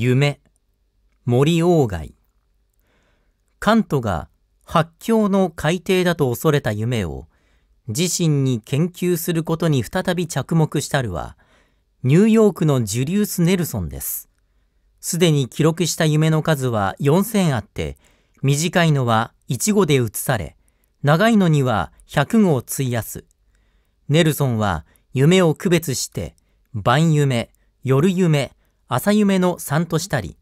夢、森鴎外。カントが発狂の海底だと恐れた夢を自身に研究することに再び着目したるは、ニューヨークのジュリウス・ネルソンです。すでに記録した夢の数は4000あって、短いのは1語で写され、長いのには100語を費やす。ネルソンは夢を区別して、晩夢、夜夢、朝夢の3としたり、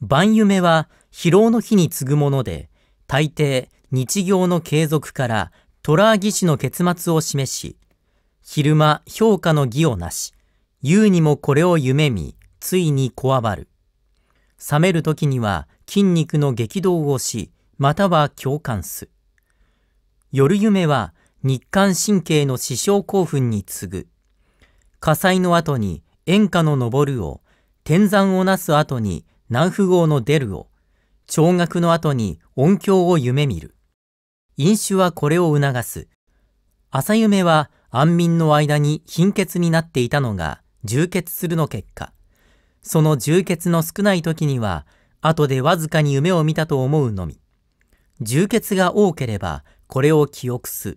晩夢は疲労の日に次ぐもので、大抵日行の継続から虎儀士の結末を示し、昼間評価の義をなし、言うにもこれを夢見、ついにこわばる。冷める時には筋肉の激動をし、または共感す。夜夢は日韓神経の死傷興奮に次ぐ。火災の後に演歌の昇るを、天山をなす後に南富豪の出るを、聴学の後に音響を夢見る。飲酒はこれを促す。朝夢は安眠の間に貧血になっていたのが充血するの結果、その充血の少ない時には、後でわずかに夢を見たと思うのみ。充血が多ければ、これを記憶す。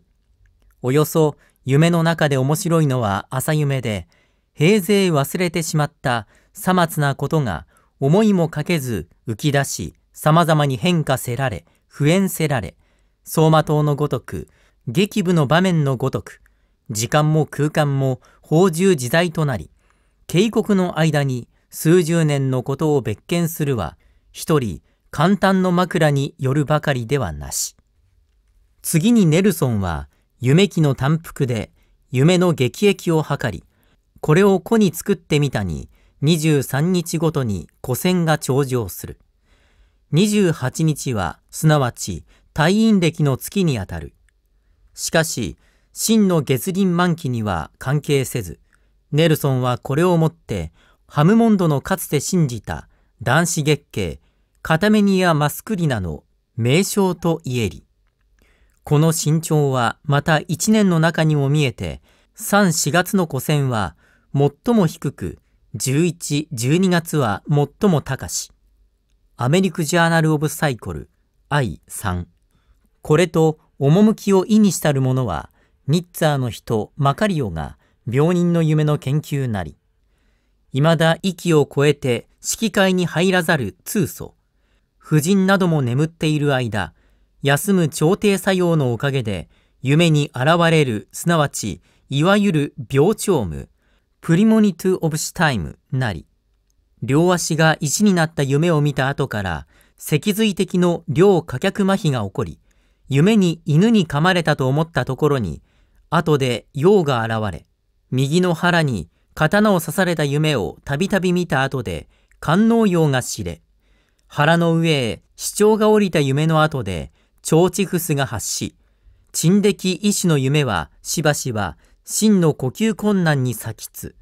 およそ夢の中で面白いのは朝夢で、平勢忘れてしまったさまつなことが思いもかけず浮き出し、様々に変化せられ、不縁せられ、走馬灯のごとく、劇部の場面のごとく、時間も空間も放珠自在となり、渓谷の間に数十年のことを別件するは、一人簡単の枕によるばかりではなし。次にネルソンは、夢記の単幅で夢の劇液を図り、これを子に作ってみたに、23日ごとに古戦が頂上する。28日は、すなわち、退院歴の月にあたる。しかし、真の月輪満期には関係せず、ネルソンはこれをもって、ハムモンドのかつて信じた男子月経、カタメニア・マスクリナの名称と言えり。この身長はまた一年の中にも見えて、3、4月の古戦は最も低く11、12月は最も高し。アメリクジャーナル・オブ・サイコル I3。これと趣を意にしたるものは、ニッツァーの人マカリオが病人の夢の研究なり。未だ息を超えて指揮会に入らざる通祖。夫人なども眠っている間、休む調停作用のおかげで、夢に現れる、すなわち、いわゆる病長夢、プリモニトゥ・オブ・シタイムなり、両足が石になった夢を見た後から、脊髄的の両下脚麻痺が起こり、夢に犬に噛まれたと思ったところに、後で用が現れ、右の腹に刀を刺された夢をたびたび見た後で、観能陽が知れ、腹の上へ視聴が降りた夢の後で、腸チフスが発し、沈的医師の夢はしばしば真の呼吸困難に先つ、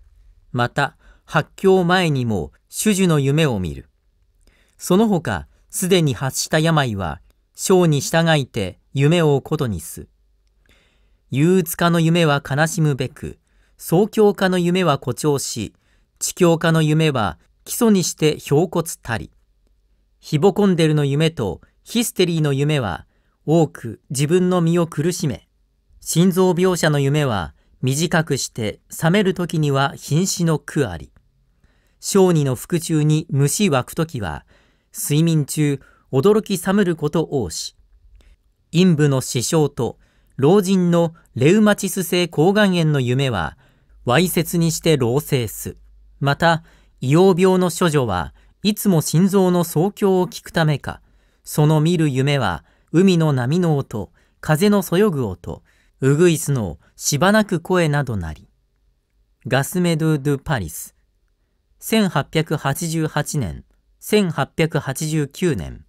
また、発狂前にも主樹の夢を見る。その他、すでに発した病は、章に従いて夢を追うことにす。憂鬱化の夢は悲しむべく、宗教家の夢は誇張し、地教家の夢は基礎にして標骨たり。ヒボコンデルの夢とヒステリーの夢は、多く自分の身を苦しめ、心臓描写の夢は短くして冷める時には瀕死の苦あり。小児の腹中に虫湧く時は、睡眠中驚き冷めること多し。陰部の死傷と老人のレウマチス性抗がん炎の夢は、わいせつにして老成す。また、硫黄病の処女はいつも心臓の総響を聞くためか、その見る夢は海の波の音、風のそよぐ音、ウグイスのしばなく声などなり。ガスメドゥ・ドゥ・パリス1888年1889年